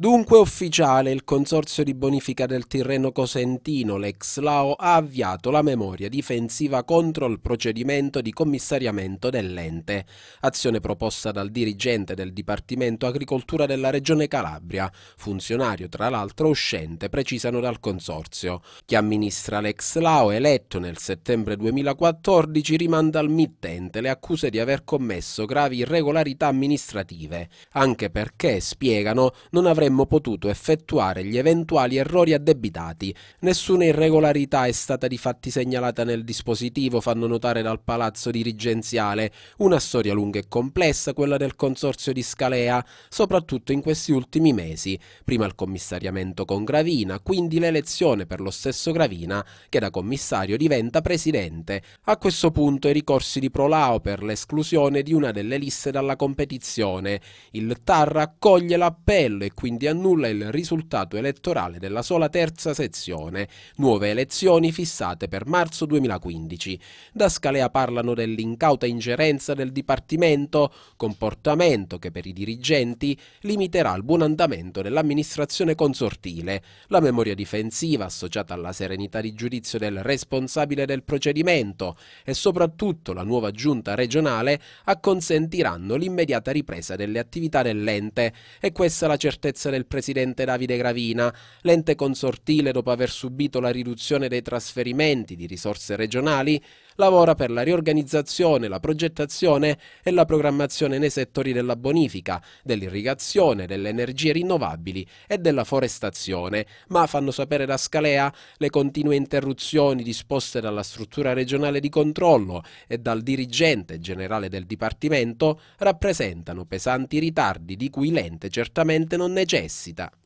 Dunque ufficiale, il Consorzio di Bonifica del Tirreno Cosentino, l'ex Lao, ha avviato la memoria difensiva contro il procedimento di commissariamento dell'ente, azione proposta dal dirigente del Dipartimento Agricoltura della Regione Calabria, funzionario tra l'altro uscente, precisano dal Consorzio, che amministra l'ex Lao eletto nel settembre 2014 rimanda al mittente le accuse di aver commesso gravi irregolarità amministrative, anche perché, spiegano, non avrebbe avremmo potuto effettuare gli eventuali errori addebitati. Nessuna irregolarità è stata di fatti segnalata nel dispositivo, fanno notare dal palazzo dirigenziale. Una storia lunga e complessa, quella del consorzio di Scalea, soprattutto in questi ultimi mesi. Prima il commissariamento con Gravina, quindi l'elezione per lo stesso Gravina, che da commissario diventa presidente. A questo punto i ricorsi di Prolao per l'esclusione di una delle liste dalla competizione. Il Tarra accoglie l'appello e quindi quindi annulla il risultato elettorale della sola terza sezione, nuove elezioni fissate per marzo 2015. Da Scalea parlano dell'incauta ingerenza del Dipartimento, comportamento che per i dirigenti limiterà il buon andamento dell'amministrazione consortile. La memoria difensiva associata alla serenità di giudizio del responsabile del procedimento e soprattutto la nuova giunta regionale acconsentiranno l'immediata ripresa delle attività dell'ente e questa la certezza certezze del presidente Davide Gravina, l'ente consortile dopo aver subito la riduzione dei trasferimenti di risorse regionali, lavora per la riorganizzazione, la progettazione e la programmazione nei settori della bonifica, dell'irrigazione, delle energie rinnovabili e della forestazione, ma fanno sapere da Scalea le continue interruzioni disposte dalla struttura regionale di controllo e dal dirigente generale del Dipartimento rappresentano pesanti ritardi di cui l'ente certamente non è necessita